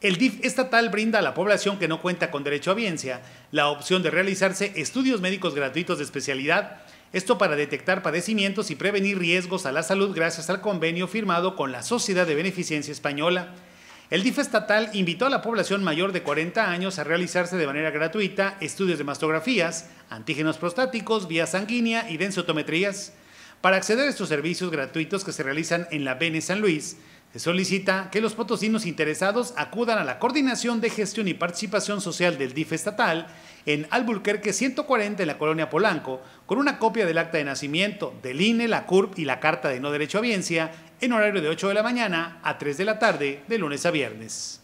El DIF estatal brinda a la población que no cuenta con derecho a biencia la opción de realizarse estudios médicos gratuitos de especialidad, esto para detectar padecimientos y prevenir riesgos a la salud gracias al convenio firmado con la Sociedad de Beneficencia Española. El DIF estatal invitó a la población mayor de 40 años a realizarse de manera gratuita estudios de mastografías, antígenos prostáticos, vía sanguínea y densotometrías. Para acceder a estos servicios gratuitos que se realizan en la Bene San Luis, se solicita que los potosinos interesados acudan a la Coordinación de Gestión y Participación Social del DIF estatal en Alburquerque 140 en la colonia Polanco con una copia del acta de nacimiento del INE, la CURP y la carta de no derecho a viencia en horario de 8 de la mañana a 3 de la tarde de lunes a viernes.